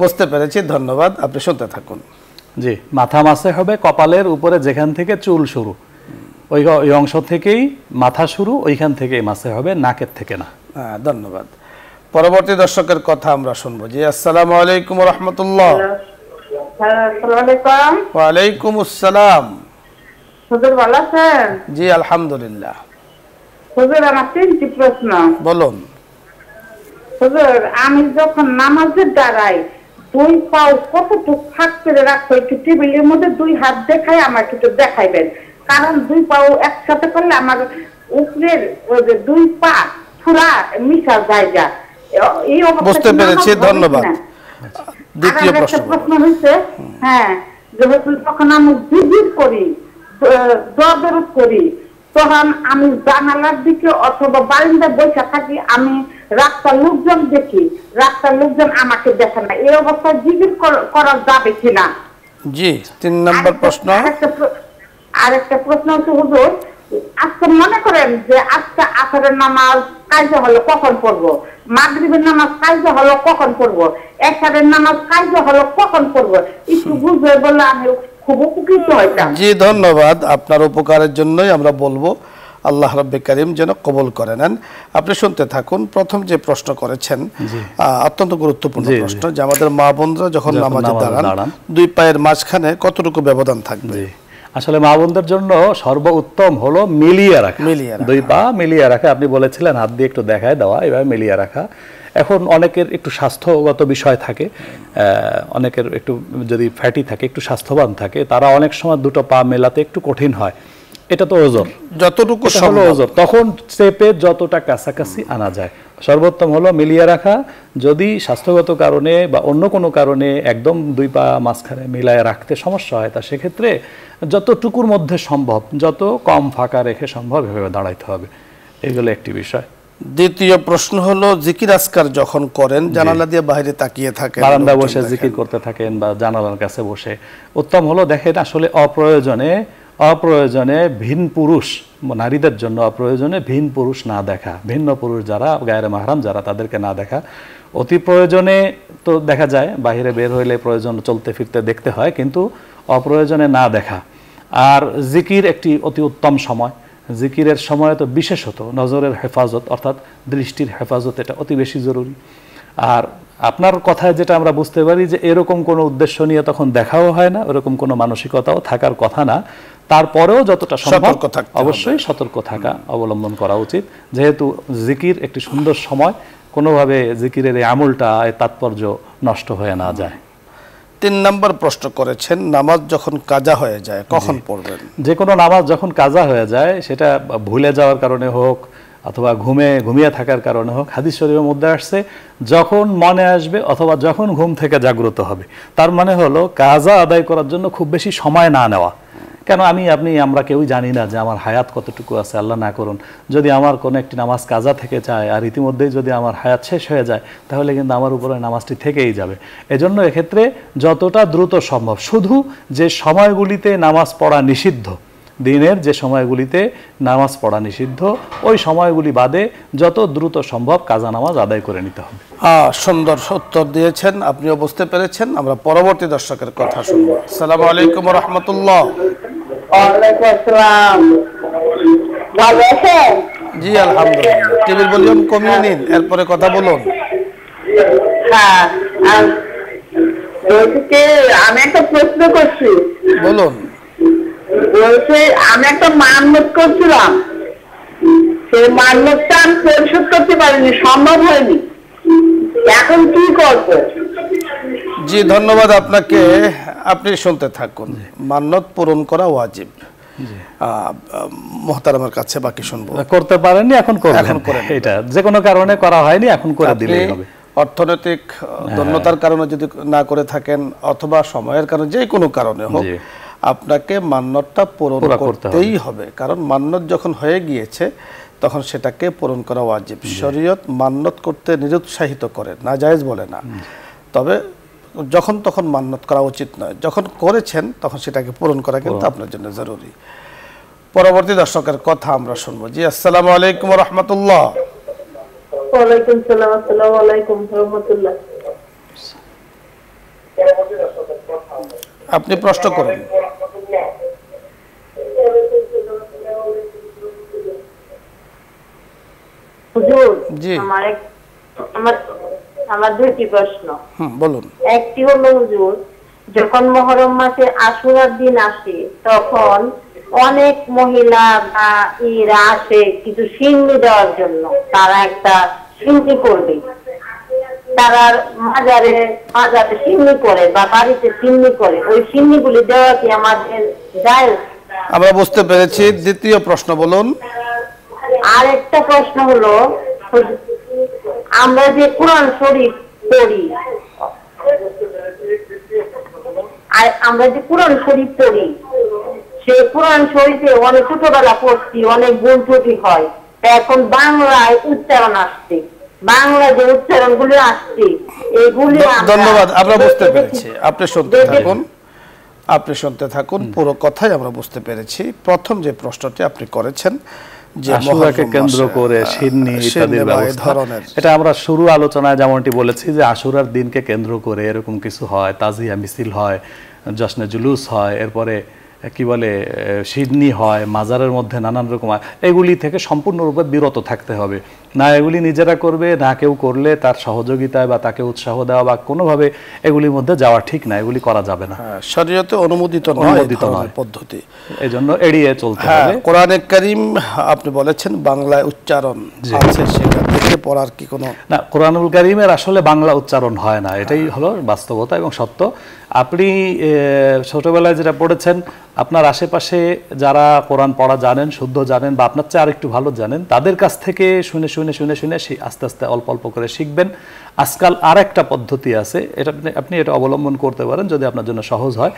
[SPEAKER 1] বুঝতে পেরেছি ধন্যবাদ আপনি শুনতে থাকুন জি মাথা মাসে হবে কপালের উপরে
[SPEAKER 2] যেখান থেকে চুল শুরু ওই ওই অংশ থেকেই মাথা শুরু ওইখান থেকেই মাসে
[SPEAKER 1] হবে নাকের থেকে না ধন্যবাদ পরবর্তী দর্শকের কথা আমরা শুনবো জি আসসালামু আলাইকুম রহমতুল্লাহ ওয়ালাইকুম আসসালাম
[SPEAKER 3] হুজুর ভালো আছেন
[SPEAKER 1] জি আলহামদুলিল্লাহ
[SPEAKER 3] হুজুর আমার তিনটি প্রশ্ন বলুন হুজুর আমি যখন নামাজে দাঁড়াই দুই পাও কতটুক ফাঁক করে রাখবো একটু টেবিলের মধ্যে দুই হাত দেখায় আমাকে একটু দেখাইবেন কারণ দুই পাও একসাথে করলে আমার উপরের দুই পা ফুরা মিশা জায়গা এই বুঝতে পেরেছি ধন্যবাদ দ্বিতীয় প্রশ্ন হয়েছে হ্যাঁ যখন আমি জিজ্ঞেস করি দরদরদ করি তখন আমি জানালার দিকে অথবা বারিন্দা বৈশা থাকি আমি রাস্তার লোকজন দেখি রাস্তার লোকজন আমাকে দেখে না এই অবস্থায় জিজ্ঞেস করা যাবে কিনা
[SPEAKER 1] জি তিন নম্বর প্রশ্ন
[SPEAKER 3] আর একটা প্রশ্ন হচ্ছে হুজুর আজকে মনে করেন যে আজকে আসরের নামাজ কাজে হলো কখন পড়ব মাগরিবের নামাজ কাজে হলো কখন পড়ব এসারের নামাজ কাজে হলো কখন পড়ব একটু বুঝবে বলে আমি
[SPEAKER 1] জি ধন্যবাদ আপনার উপকারের জন্যই আমরা বলবো আল্লাহ রব্বে করিম যেন কবল করে নেন আপনি শুনতে থাকুন প্রথম যে প্রশ্ন করেছেন অত্যন্ত গুরুত্বপূর্ণ প্রশ্ন যে আমাদের মা বোনরা যখন নামাজে দাঁড়ান দুই পায়ের মাঝখানে কতটুকু ব্যবধান থাকবে
[SPEAKER 2] আসলে মা বোনদের জন্য সর্বোত্তম হলো মিলিয়ে রাখা মিলিয়ে দুই পা মিলিয়ে রাখা আপনি বলেছিলেন হাত দিয়ে একটু দেখায় দেওয়া এভাবে মিলিয়ে রাখা এখন অনেকের একটু স্বাস্থ্যগত বিষয় থাকে অনেকের একটু যদি ফ্যাটি থাকে একটু স্বাস্থ্যবান থাকে তারা অনেক সময় দুটো পা মেলাতে একটু কঠিন হয় এটা তো ওজন যতটুকু ওজন তখন চেপে যতটা কাছাকাছি আনা যায় সর্বোত্তম হলো মিলিয়ে রাখা যদি স্বাস্থ্যগত কারণে বা অন্য কোনো কারণে একদম দুই পা মাঝখানে মিলায় রাখতে সমস্যা হয় তা সেক্ষেত্রে যতটুকুর মধ্যে সম্ভব যত কম ফাঁকা রেখে সম্ভব এভাবে দাঁড়াইতে হবে এগুলো একটি বিষয় দ্বিতীয় প্রশ্ন হলো জিকির আসকার যখন করেন জানালা দিয়ে বাইরে তাকিয়ে থাকেন বারান্দা বসে জিকির করতে থাকেন বা জানালার কাছে বসে উত্তম হলো দেখেন আসলে অপ্রয়োজনে অপ্রয়োজনে ভিন পুরুষ নারীদের জন্য অপ্রয়োজনে ভিন পুরুষ না দেখা ভিন্ন পুরুষ যারা গায়ের মাহারাম যারা তাদেরকে না দেখা অতি প্রয়োজনে তো দেখা যায় বাহিরে বের হইলে প্রয়োজন চলতে ফিরতে দেখতে হয় কিন্তু অপ্রয়োজনে না দেখা আর জিকির একটি অতি উত্তম সময় জিকিরের সময় তো বিশেষত নজরের হেফাজত অর্থাৎ দৃষ্টির হেফাজত এটা অতি বেশি জরুরি আর আপনার কথায় যেটা আমরা বুঝতে পারি যে এরকম কোনো উদ্দেশ্য নিয়ে তখন দেখাও হয় না ওরকম কোনো মানসিকতাও থাকার কথা না তারপরেও যতটা সম্ভব অবশ্যই সতর্ক থাকা অবলম্বন করা উচিত যেহেতু জিকির একটি সুন্দর সময় কোনোভাবে জিকিরের এই আমলটা তাৎপর্য নষ্ট হয়ে না যায় তিন নম্বর প্রশ্ন করেছেন নামাজ যখন কাজা হয়ে যায় কখন পড়বেন যে কোনো নামাজ যখন কাজা হয়ে যায় সেটা ভুলে যাওয়ার কারণে হোক অথবা ঘুমে ঘুমিয়ে থাকার কারণে হোক হাদিস শরীফের মধ্যে আসছে যখন মনে আসবে অথবা যখন ঘুম থেকে জাগ্রত হবে তার মানে হলো কাজা আদায় করার জন্য খুব বেশি সময় না নেওয়া কেন আমি আপনি আমরা কেউই জানি না যে আমার হায়াত কতটুকু আছে আল্লাহ না করুন যদি আমার কোনো একটি নামাজ কাজা থেকে যায় আর ইতিমধ্যেই যদি আমার হায়াত শেষ হয়ে যায় তাহলে কিন্তু আমার উপরে নামাজটি থেকেই যাবে এজন্য এক্ষেত্রে যতটা দ্রুত সম্ভব শুধু যে সময়গুলিতে নামাজ পড়া নিষিদ্ধ দিনের যে সময়গুলিতে নামাজ পড়া নিষিদ্ধ ওই সময়গুলি বাদে
[SPEAKER 1] যত দ্রুত সম্ভব কাজা নামাজ আদায় করে নিতে হবে সুন্দর উত্তর দিয়েছেন আপনিও বুঝতে পেরেছেন আমরা পরবর্তী দর্শকের কথা শুনবো আসসালামু আলাইকুম রহমতুল্লাহ
[SPEAKER 3] ওয়ালাইকুম আসসালাম ভালো আছেন
[SPEAKER 1] জি আলহামদুলিল্লাহ টিভির ভলিউম কমিয়ে নিন এরপরে কথা বলুন হ্যাঁ আমি একটা প্রশ্ন করছি বলুন
[SPEAKER 3] বলছে আমি একটা মানমত করছিলাম সেই মানমতটা আমি পরিশোধ করতে পারিনি সম্ভব হয়নি এখন কি করবো
[SPEAKER 1] জি ধন্যবাদ আপনাকে আপনি শুনতে থাকুন মান্নত পূরণ করা ওয়াজিব মোহতারামের কাছে বাকি শুনবো করতে পারেননি এখন এখন করেন এটা যে কোনো কারণে করা হয়নি এখন করে দিলে অর্থনৈতিক হ্যাঁ। ধন্যতার কারণে যদি না করে থাকেন অথবা সময়ের কারণে যে কোনো কারণে হোক আপনাকে মান্যতটা পূরণ করতেই হবে কারণ মান্যত যখন হয়ে গিয়েছে তখন সেটাকে পূরণ করা ওয়াজিব শরীয়ত মান্যত করতে নিরুৎসাহিত করে না জায়েজ বলে না তবে যখন তখন মান্যত করা উচিত নয় যখন করেছেন তখন সেটাকে পূরণ করা কিন্তু আপনার জন্য জরুরি পরবর্তী দর্শকের কথা আমরা শুনবো জি আসসালাম আলাইকুম রহমতুল্লাহ
[SPEAKER 3] আপনি প্রশ্ন করুন আমার আমার দুইটি প্রশ্ন বলুন একটি হলো হুজুর যখন মহরম মাসে আশুরার দিন আসে তখন অনেক মহিলা বা ইরা আসে কিছু সিন্নি দেওয়ার জন্য তারা একটা সিন্ধি করবে তারা মাজারে মাজারে সিন্নি করে বা বাড়িতে সিন্নি করে ওই গুলি দেওয়া কি আমাদের যায়
[SPEAKER 1] আমরা বুঝতে পেরেছি দ্বিতীয় প্রশ্ন বলুন
[SPEAKER 3] আর একটা প্রশ্ন হলো আমরা যে কোরআন শরীফ পড়ি আর আমরা যে কোরআন শরীফ পড়ি সে কোরআন শরীফে অনেক ছোটবেলা পড়ছি অনেক গুণ ত্রুটি হয় এখন বাংলায় উচ্চারণ আসছে বাংলা যে উচ্চারণ গুলো আসছে এগুলি ধন্যবাদ
[SPEAKER 1] আমরা বুঝতে পেরেছি আপনি শুনতে থাকুন আপনি শুনতে থাকুন পুরো কথাই আমরা বুঝতে পেরেছি প্রথম যে প্রশ্নটি আপনি করেছেন যে আশুরাকে কেন্দ্র করে সিন্নি ইত্যাদির ব্যবস্থা
[SPEAKER 2] এটা আমরা শুরু আলোচনায় যেমনটি বলেছি যে আশুরার দিনকে কেন্দ্র করে এরকম কিছু হয় তাজিয়া মিছিল হয় জশ্নে জুলুস হয় এরপরে কি বলে সিডনি হয় মাজারের মধ্যে নানান রকম এগুলি থেকে সম্পূর্ণরূপে বিরত থাকতে হবে না এগুলি নিজেরা করবে না কেউ করলে তার সহযোগিতায় বা তাকে উৎসাহ দেওয়া বা কোনোভাবে
[SPEAKER 1] এগুলির মধ্যে যাওয়া ঠিক না এগুলি করা যাবে না হ্যাঁ, শরীয়তে অনুমোদিত অনুমোদিত নয় পদ্ধতি এই জন্য এড়িয়ে চলতে হ্যাঁ, হবে কোরআনে করিম আপনি বলেছেন বাংলায় উচ্চারণ
[SPEAKER 2] আছে থেকে পড়ার কি কোনো না কোরআনুল করিমের আসলে বাংলা উচ্চারণ হয় না এটাই হলো বাস্তবতা এবং সত্য আপনি ছোটবেলায় যেটা পড়েছেন আপনার আশেপাশে যারা কোরআন পড়া জানেন শুদ্ধ জানেন বা আপনার চেয়ে আরেকটু ভালো জানেন তাদের কাছ থেকে শুনে শুনে শুনে শুনে শুনে আস্তে আস্তে অল্প অল্প করে শিখবেন আজকাল আর একটা পদ্ধতি আছে এটা আপনি এটা অবলম্বন করতে পারেন যদি আপনার জন্য সহজ হয়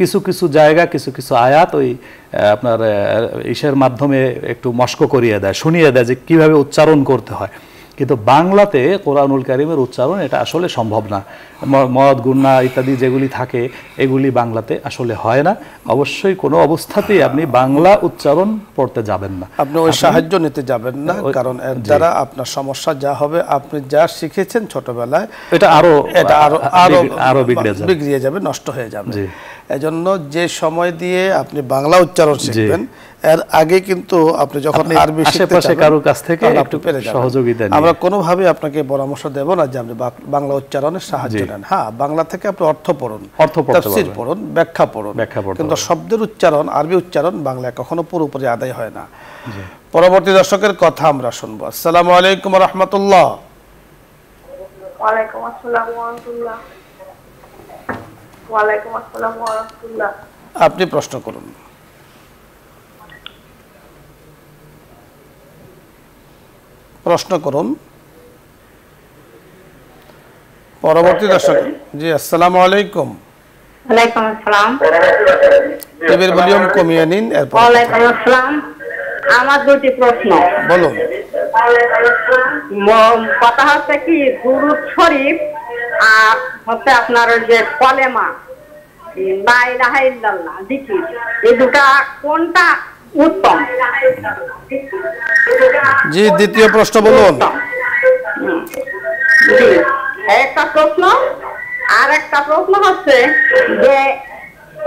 [SPEAKER 2] কিছু কিছু জায়গা কিছু কিছু আয়াত ওই আপনার ইসের মাধ্যমে একটু মস্ক করিয়ে দেয় শুনিয়ে দেয় যে কিভাবে উচ্চারণ করতে হয় কিন্তু বাংলাতে কোরআনুল কারিমের উচ্চারণ এটা আসলে সম্ভব না মদ গুন্না ইত্যাদি যেগুলি থাকে এগুলি বাংলাতে আসলে হয় না অবশ্যই কোনো অবস্থাতেই আপনি বাংলা উচ্চারণ
[SPEAKER 1] পড়তে যাবেন না আপনি ওই সাহায্য নিতে যাবেন না কারণ এর দ্বারা আপনার সমস্যা যা হবে আপনি যা শিখেছেন ছোটবেলায় এটা আরো এটা আরো আরো আরো বিগড়ে যাবে বিগড়িয়ে যাবে নষ্ট হয়ে যাবে এজন্য যে সময় দিয়ে আপনি বাংলা উচ্চারণ শিখবেন এর আগে কিন্তু আপনি যখন আরবি আশেপাশে কারো কাছ থেকে একটু পেরে সহযোগিতা আমরা কোনোভাবে আপনাকে পরামর্শ দেব না যে আপনি বাংলা উচ্চারণে সাহায্য নেন হ্যাঁ বাংলা থেকে আপনি অর্থ পড়ুন অর্থ তাফসীর পড়ুন ব্যাখ্যা পড়ুন ব্যাখ্যা পড়ুন কিন্তু শব্দের উচ্চারণ আরবি উচ্চারণ বাংলা কখনো পুরোপুরি আদায় হয় না জি পরবর্তী দর্শকের কথা আমরা শুনবো আসসালামু আলাইকুম রাহমাতুল্লাহ
[SPEAKER 3] ওয়া আলাইকুম আসসালাম ওয়া রাহমাতুল্লাহ ওয়া আলাইকুম আসসালাম ওয়া রাহমাতুল্লাহ
[SPEAKER 1] আপনি প্রশ্ন করুন প্রশ্ন করুন পরবর্তী দর্শক জি আসসালাম আলাইকুম আমার দুটি বলুন
[SPEAKER 3] কথা হচ্ছে কি শরীফ আর হচ্ছে আপনার ওই যে কলেমা এই দুটা কোনটা উত্তম
[SPEAKER 1] জি দ্বিতীয় প্রশ্ন বলুন
[SPEAKER 3] একটা প্রশ্ন আর একটা প্রশ্ন হচ্ছে যে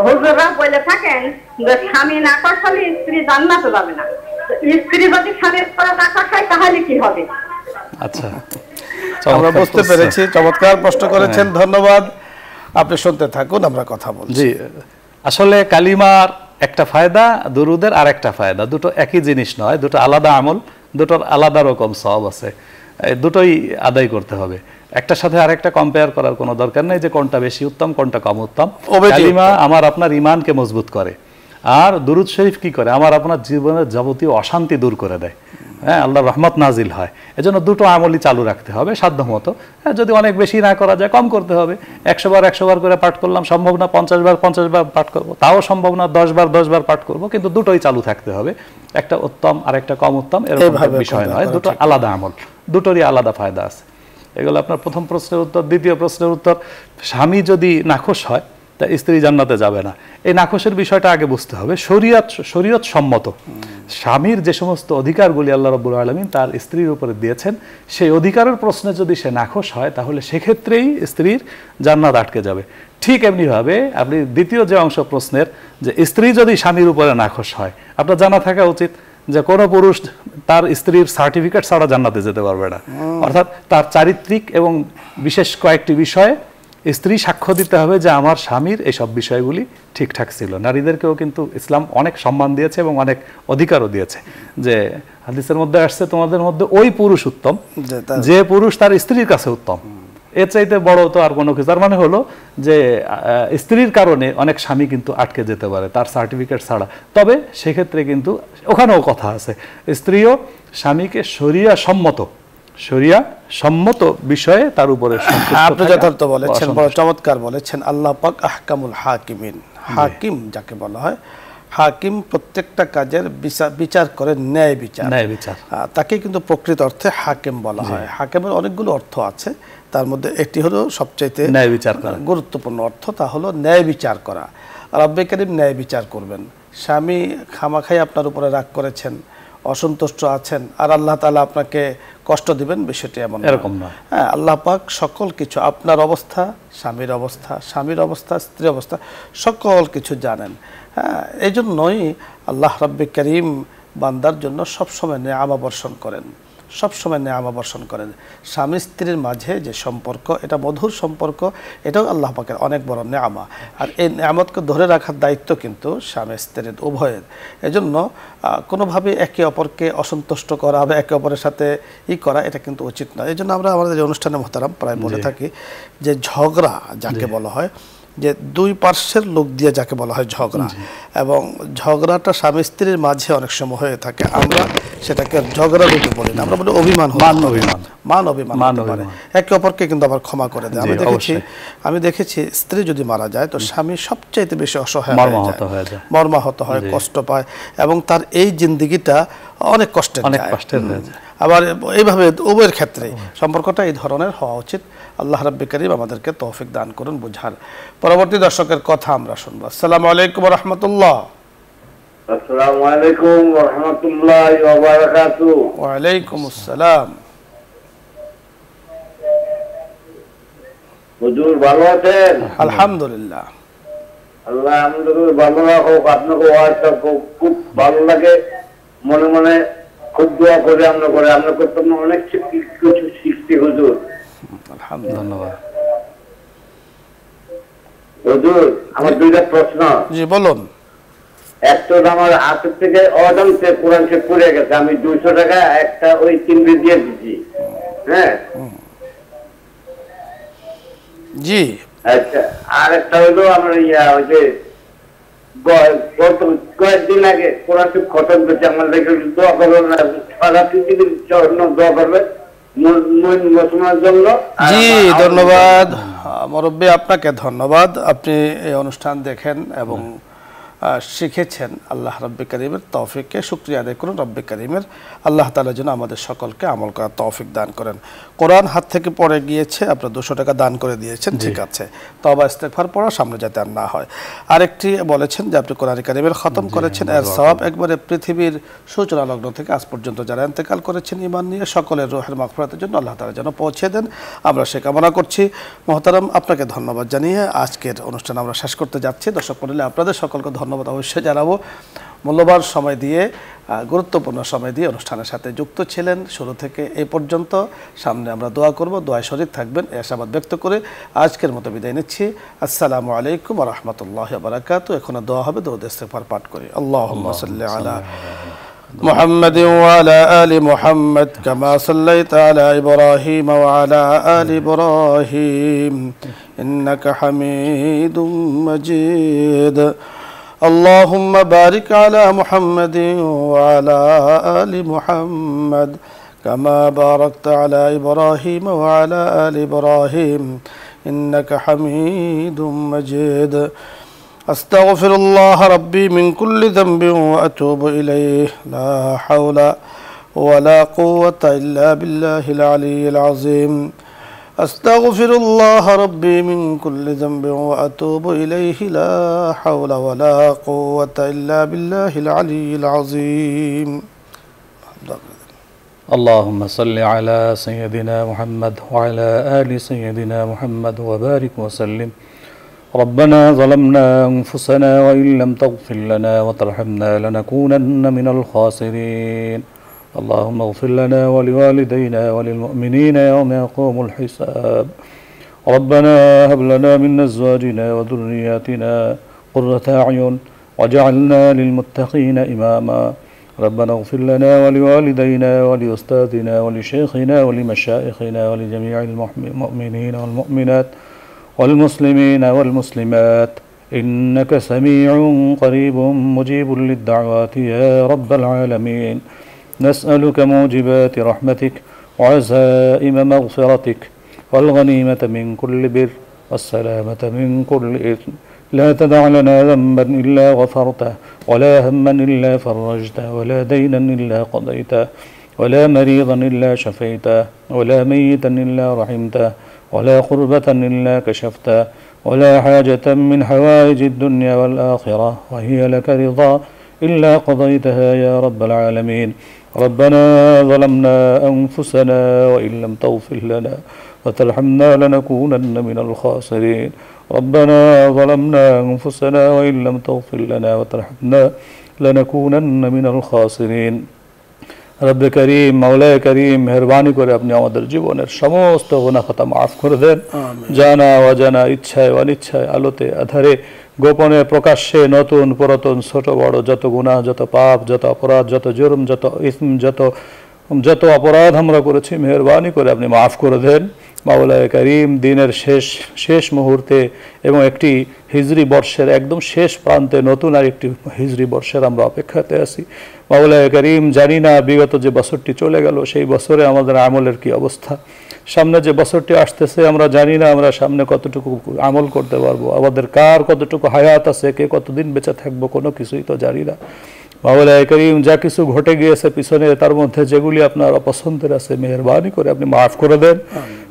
[SPEAKER 3] হুজুররা বলে থাকেন যে স্বামী না করলে স্ত্রী জান্নাতে যাবে না স্ত্রী যদি স্বামীর পরে না কষায় তাহলে কি হবে
[SPEAKER 1] আচ্ছা আমরা বুঝতে পেরেছি চমৎকার প্রশ্ন করেছেন হ্যাঁ। ধন্যবাদ আপনি শুনতে থাকুন আমরা কথা বলছি জি আসলে কালিমার একটা
[SPEAKER 2] ফায়দা দুরুদের আর একটা ফায়দা দুটো একই জিনিস নয় দুটো আলাদা আমল দুটোর আলাদা রকম সব আছে দুটোই আদায় করতে হবে একটার সাথে আরেকটা কম্পেয়ার করার কোনো দরকার নেই যে কোনটা বেশি উত্তম কোনটা কম উত্তম কালিমা আমার আপনার ইমানকে মজবুত করে আর দুরুদ শরীফ কি করে আমার আপনার জীবনের যাবতীয় অশান্তি দূর করে দেয় হ্যাঁ আল্লাহর রহমত নাজিল হয় এজন্য দুটো আমলই চালু রাখতে হবে সাধ্যমতো হ্যাঁ যদি অনেক বেশি না করা যায় কম করতে হবে একশো বার একশো বার করে পাঠ করলাম সম্ভব না পঞ্চাশ বার পঞ্চাশ বার পাঠ করবো তাও সম্ভব না দশ বার দশ বার পাঠ করবো কিন্তু দুটোই চালু থাকতে হবে একটা উত্তম আর একটা কম উত্তম এরকম বিষয় নয় দুটো আলাদা আমল দুটোরই আলাদা ফায়দা আছে এগুলো আপনার প্রথম প্রশ্নের উত্তর দ্বিতীয় প্রশ্নের উত্তর স্বামী যদি নাখোশ হয় তা স্ত্রী জান্নাতে যাবে না এই নাকশের বিষয়টা আগে বুঝতে হবে শরীয়ত শরীয়ত সম্মত স্বামীর যে সমস্ত অধিকারগুলি আল্লাহ রব্বুল আলমিন তার স্ত্রীর উপরে দিয়েছেন সেই অধিকারের প্রশ্নে যদি সে নাকশ হয় তাহলে সেক্ষেত্রেই স্ত্রীর জান্নাত আটকে যাবে ঠিক এমনিভাবে আপনি দ্বিতীয় যে অংশ প্রশ্নের যে স্ত্রী যদি স্বামীর উপরে নাকশ হয় আপনার জানা থাকা উচিত যে কোনো পুরুষ তার স্ত্রীর সার্টিফিকেট ছাড়া জান্নাতে যেতে পারবে না অর্থাৎ তার চারিত্রিক এবং বিশেষ কয়েকটি বিষয়ে স্ত্রী সাক্ষ্য দিতে হবে যে আমার স্বামীর এইসব বিষয়গুলি ঠিকঠাক ছিল নারীদেরকেও কিন্তু ইসলাম অনেক সম্মান দিয়েছে এবং অনেক অধিকারও দিয়েছে যে হাদিসের মধ্যে আসছে তোমাদের মধ্যে ওই পুরুষ উত্তম যে পুরুষ তার স্ত্রীর কাছে উত্তম এর চাইতে বড় তো আর কোনো কিছু তার মানে হলো যে স্ত্রীর কারণে অনেক স্বামী কিন্তু আটকে যেতে পারে তার সার্টিফিকেট ছাড়া তবে সেক্ষেত্রে কিন্তু ওখানেও কথা আছে স্ত্রীও স্বামীকে সরিয়া সম্মত শরিয়া সম্মত বিষয়ে তার উপরে হ্যাঁ, আপনি যথার্থ বলেছেন বড়
[SPEAKER 1] চমৎকার বলেছেন আল্লাহ পাক আহকামুল হাকিমিন হাকিম যাকে বলা হয় হাকিম প্রত্যেকটা কাজের বিচার করে ন্যায় বিচার ন্যায় বিচার তাকে কিন্তু প্রকৃত অর্থে হাকিম বলা হয় হাকিমের অনেকগুলো অর্থ আছে তার মধ্যে একটি হলো সবচাইতে ন্যায় বিচার করা গুরুত্বপূর্ণ অর্থ তা হলো ন্যায় বিচার করা রব্বে করিম ন্যায় বিচার করবেন স্বামী খামাখাই আপনার উপরে রাগ করেছেন অসন্তুষ্ট আছেন আর আল্লাহ তালা আপনাকে কষ্ট দিবেন বিষয়টি এমন এরকম না হ্যাঁ আল্লাহ পাক সকল কিছু আপনার অবস্থা স্বামীর অবস্থা স্বামীর অবস্থা স্ত্রী অবস্থা সকল কিছু জানেন হ্যাঁ এই জন্যই আল্লাহ রব্বি করিম বান্দার জন্য সবসময় নিয়ে আমাবর্ষণ করেন সবসময় নেয়ামা বর্ষণ করেন স্বামী স্ত্রীর মাঝে যে সম্পর্ক এটা মধুর সম্পর্ক এটাও আল্লাহ পাকের অনেক বড় নেয়ামা আর এই নেয়ামতকে ধরে রাখার দায়িত্ব কিন্তু স্বামী স্ত্রীর উভয়ের এজন্য কোনোভাবে একে অপরকে অসন্তুষ্ট করা বা একে অপরের সাথে ই করা এটা কিন্তু উচিত নয় এই জন্য আমরা আমাদের অনুষ্ঠানে মহতারাম প্রায় বলে থাকি যে ঝগড়া যাকে বলা হয় যে দুই পার্শ্বের লোক দিয়ে যাকে বলা হয় ঝগড়া এবং ঝগড়াটা স্বামী স্ত্রীর মাঝে অনেক সময় হয়ে থাকে আমরা সেটাকে ঝগড়া রূপে বলি না আমরা বলি অভিমান মান অভিমান মান অভিমান মান একে অপরকে কিন্তু আবার ক্ষমা করে দেয় আমি দেখেছি আমি দেখেছি স্ত্রী যদি মারা যায় তো স্বামী সবচাইতে বেশি অসহায় মর্মাহত হয়ে যায় মর্মাহত হয় কষ্ট পায় এবং তার এই জিন্দিগিটা অনেক কষ্টের অনেক কষ্টের আবার এইভাবে উভয়ের ক্ষেত্রে সম্পর্কটা এই ধরনের হওয়া উচিত আল্লাহ রব্বি করিম আমাদেরকে তৌফিক দান করুন বুঝার পরবর্তী দর্শকের কথা আমরা শুনবো আসসালাম আলাইকুম রহমতুল্লাহ আসসালামু আলাইকুম ওয়া আলাইকুম আসসালাম হুজুর ভালো আছেন আলহামদুলিল্লাহ
[SPEAKER 3] আল্লাহ আমাদের ভালো রাখুক আপনাকে খুব ভালো লাগে মনে মনে খুব দোয়া করে আমরা করে আমরা করতাম
[SPEAKER 2] অনেক কিছু সৃষ্টি হুজুর
[SPEAKER 1] জি হ্যাঁ?
[SPEAKER 3] আচ্ছা, আর একটা হলো আমার ইয়া ওই যে কয়েকদিন আগে কোরআন শরীফ খতম করছে আমার লেগে দোয়া করবে করবেন সারা পৃথিবীর জন্য দোয়া করবে জি
[SPEAKER 1] ধন্যবাদ মরব্বী আপনাকে ধন্যবাদ আপনি এই অনুষ্ঠান দেখেন এবং শিখেছেন আল্লাহ রব্বে করিমের তৌফিককে শুক্রিয়া আদায় করুন রব্বে করিমের আল্লাহ তালা যেন আমাদের সকলকে আমল করার তৌফিক দান করেন কোরআন হাত থেকে পড়ে গিয়েছে আপনার দুশো টাকা দান করে দিয়েছেন ঠিক আছে তবা ইস্তেফার পড়া সামনে যাতে আর না হয় আরেকটি বলেছেন যে আপনি কোরআন করিমের খতম করেছেন এর সব একবারে পৃথিবীর সূচনা লগ্ন থেকে আজ পর্যন্ত যারা এতেকাল করেছেন ইমান নিয়ে সকলের রোহের মাফরাতের জন্য আল্লাহ তালা যেন পৌঁছে দেন আমরা সে কামনা করছি মহতারাম আপনাকে ধন্যবাদ জানিয়ে আজকের অনুষ্ঠান আমরা শেষ করতে যাচ্ছি দর্শক মন্ডলী আপনাদের সকলকে ধন্যবাদ ধন্যবাদ অবশ্যই জানাবো মূল্যবান সময় দিয়ে গুরুত্বপূর্ণ সময় দিয়ে অনুষ্ঠানের সাথে যুক্ত ছিলেন শুরু থেকে এ পর্যন্ত সামনে আমরা দোয়া করব দোয়ায় শরীর থাকবেন আশাবাদ ব্যক্ত করে আজকের মতো বিদায় নিচ্ছি আসসালামু আলাইকুম রহমতুল্লাহ বারাকাত এখন দোয়া হবে দোয়া দৌদ ইস্তেফার পাঠ করি আল্লাহ আল্লাহ محمد وعلى آل محمد كما صليت على إبراهيم وعلى آل إبراهيم إنك حميد مجيد اللهم بارك على محمد وعلى آل محمد كما باركت على إبراهيم وعلى آل إبراهيم إنك حميد مجيد أستغفر الله ربي من كل ذنب وأتوب إليه لا حول ولا قوة إلا بالله العلي العظيم أستغفر الله ربي من كل ذنب وأتوب إليه لا حول ولا قوة إلا بالله العلي العظيم
[SPEAKER 2] اللهم صل على سيدنا محمد وعلى آل سيدنا محمد وبارك وسلم ربنا ظلمنا أنفسنا وإن لم تغفر لنا وترحمنا لنكونن من الخاسرين اللهم اغفر لنا ولوالدينا وللمؤمنين يوم يقوم الحساب ربنا هب لنا من أزواجنا وذرياتنا قرة أعين وجعلنا للمتقين إماما ربنا اغفر لنا ولوالدينا ولأستاذنا ولشيخنا ولمشائخنا ولجميع المؤمنين والمؤمنات والمسلمين والمسلمات إنك سميع قريب مجيب للدعوات يا رب العالمين نسألك موجبات رحمتك وعزائم مغفرتك والغنيمة من كل بر والسلامة من كل إثم لا تدع لنا ذنبا إلا غفرته ولا هما إلا فرجته ولا دينا إلا قضيته ولا مريضا إلا شفيته ولا ميتا إلا رحمته ولا قربة إلا كشفته ولا حاجة من حوائج الدنيا والآخرة وهي لك رضا إلا قضيتها يا رب العالمين ربنا ظلمنا أنفسنا وإن لم تغفر لنا وترحمنا لنكونن من الخاسرين ربنا ظلمنا أنفسنا وإن لم تغفر لنا وترحمنا لنكونن من الخاسرين রব করিম মাওলায় করিম মেহরবানি করে আপনি আমাদের জীবনের সমস্ত গুণা খতা মাফ করে দেন জানা অজানা ইচ্ছায় অনিচ্ছায় আলোতে আধারে গোপনে প্রকাশ্যে নতুন পুরাতন ছোট বড় যত গুণা যত পাপ যত অপরাধ যত জুরুম যত ইসম যত যত অপরাধ আমরা করেছি মেহরবানি করে আপনি মাফ করে দেন বাবুলায় করিম দিনের শেষ শেষ মুহূর্তে এবং একটি হিজড়ি বর্ষের একদম শেষ প্রান্তে নতুন আর একটি হিজড়ি বর্ষের আমরা অপেক্ষাতে আছি বাবুলায় করিম জানি না বিগত যে বছরটি চলে গেল সেই বছরে আমাদের আমলের কি অবস্থা সামনে যে বছরটি আসতেছে আমরা জানি না আমরা সামনে কতটুকু আমল করতে পারবো আমাদের কার কতটুকু হায়াত আছে কে কতদিন বেঁচে থাকবো কোনো কিছুই তো জানি না মাওলায় যা কিছু ঘটে গিয়েছে পিছনে তার মধ্যে যেগুলি আপনার অপছন্দের আছে মেহরবানি করে আপনি মাফ করে দেন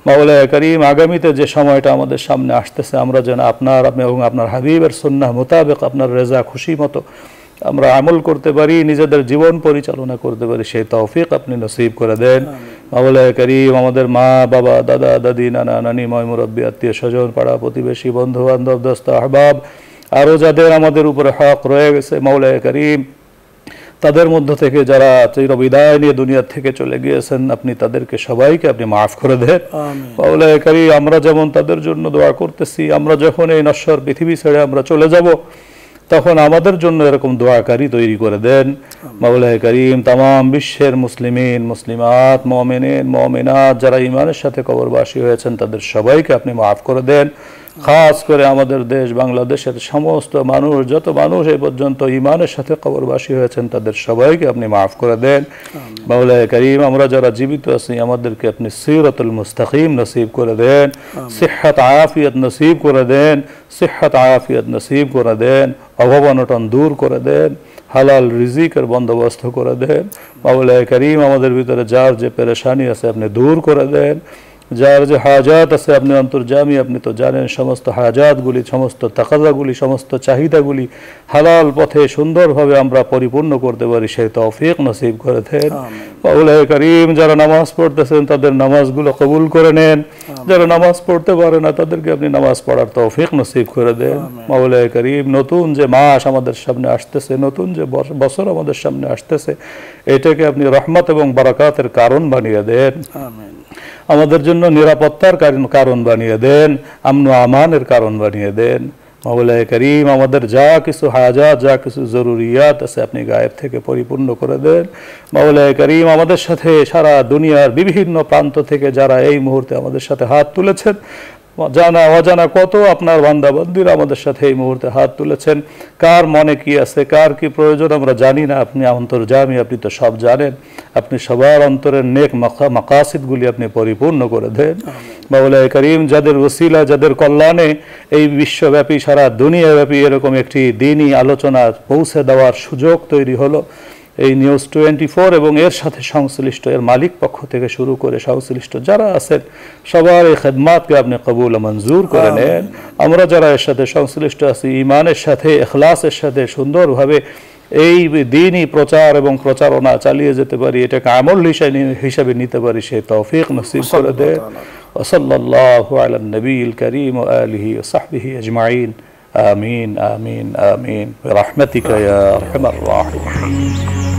[SPEAKER 2] মাওলায় করিম আগামীতে যে সময়টা আমাদের সামনে আসতেছে আমরা যেন আপনার আপনি এবং আপনার হাবিবের সন্না মোতাবেক আপনার রেজা খুশি মতো আমরা আমল করতে পারি নিজেদের জীবন পরিচালনা করতে পারি সেই তৌফিক আপনি নসিব করে দেন মাওলায় করিম আমাদের মা বাবা দাদা দাদি নানা নানি ময় মুরব্বী আত্মীয় স্বজন পাড়া প্রতিবেশী বন্ধু বান্ধব দস্ত আহবাব আরও যাদের আমাদের উপরে হক রয়ে গেছে মাওলায় করিম তাদের মধ্য থেকে যারা চিরবিদায় নিয়ে দুনিয়া থেকে চলে গিয়েছেন আপনি তাদেরকে সবাইকে আপনি মাফ করে দেন মাওলায় করি আমরা যেমন তাদের জন্য দোয়া করতেছি আমরা যখন এই নশ্বর পৃথিবী ছেড়ে আমরা চলে যাব তখন আমাদের জন্য এরকম দোয়াকারী তৈরি করে দেন মাবুল্লাহ করিম তাম বিশ্বের মুসলিমিন মুসলিমাত মমিন মমিনাত যারা ইমানের সাথে কবরবাসী হয়েছেন তাদের সবাইকে আপনি মাফ করে দেন খাস করে আমাদের দেশ বাংলাদেশের সমস্ত মানুষ যত মানুষ এ পর্যন্ত ইমানের সাথে কবরবাসী হয়েছেন তাদের সবাইকে আপনি মাফ করে দেন মাওলায় করিম আমরা যারা জীবিত আছি আমাদেরকে আপনি সিরতুল মুস্তাকিম নসিব করে দেন সিহাত আয়াফিয়ত নসিব করে দেন সিহাত আয়াফিয়ত নসিব করে দেন অভাবনটন দূর করে দেন হালাল রিজিকের বন্দোবস্ত করে দেন মাওলায় করিম আমাদের ভিতরে যার যে পেরেশানি আছে আপনি দূর করে দেন যার যে হাজাত আছে আপনি অন্তর্জামী আপনি তো জানেন সমস্ত হাজাতগুলি সমস্ত তাকাজাগুলি সমস্ত চাহিদাগুলি হালাল পথে সুন্দরভাবে আমরা পরিপূর্ণ করতে পারি সেই তৌফিক নসিব করে দেন করিম যারা নামাজ পড়তেছেন তাদের নামাজগুলো কবুল করে নেন যারা নামাজ পড়তে পারে না তাদেরকে আপনি নামাজ পড়ার তৌফিক নসিব করে দেন মাউলাই করিম নতুন যে মাস আমাদের সামনে আসতেছে নতুন যে বছর আমাদের সামনে আসতেছে এটাকে আপনি রহমত এবং বারাকাতের কারণ বানিয়ে দেন আমাদের জন্য নিরাপত্তার কারণ বানিয়ে দেন আমন আমানের কারণ বানিয়ে দেন মাওলায় করিম আমাদের যা কিছু হাজাত যা কিছু জরুরিয়াত আছে আপনি গায়েব থেকে পরিপূর্ণ করে দেন মাওলায় করিম আমাদের সাথে সারা দুনিয়ার বিভিন্ন প্রান্ত থেকে যারা এই মুহূর্তে আমাদের সাথে হাত তুলেছেন জানা অজানা কত আপনার বান্দা বান্দিরা আমাদের সাথে এই মুহূর্তে হাত তুলেছেন কার মনে কি আছে কার কি প্রয়োজন আমরা জানি না আপনি অন্তর জামি আপনি তো সব জানেন আপনি সবার অন্তরের নেক মাকাসিদগুলি আপনি পরিপূর্ণ করে দেন বাবুলাই করিম যাদের ওসিলা যাদের কল্যাণে এই বিশ্বব্যাপী সারা দুনিয়াব্যাপী এরকম একটি দিনই আলোচনা পৌঁছে দেওয়ার সুযোগ তৈরি হলো এই নিউজ টোয়েন্টি ফোর এবং এর সাথে সংশ্লিষ্ট এর মালিক পক্ষ থেকে শুরু করে সংশ্লিষ্ট যারা আছেন সবার এই খেদমাতকে আপনি কবুল মঞ্জুর করে নেন আমরা যারা এর সাথে সংশ্লিষ্ট আছি ইমানের সাথে এখলাসের সাথে সুন্দরভাবে এই দিনই প্রচার এবং প্রচারণা চালিয়ে যেতে পারি এটাকে আমল হিসাবে হিসাবে নিতে পারি সে তৌফিক নসিব করে দেন ওসল্লাহ আলম নবীল করিম আলহি ও সাহবিহি আজমাইন آمين آمين آمين برحمتك يا أرحم الراحمين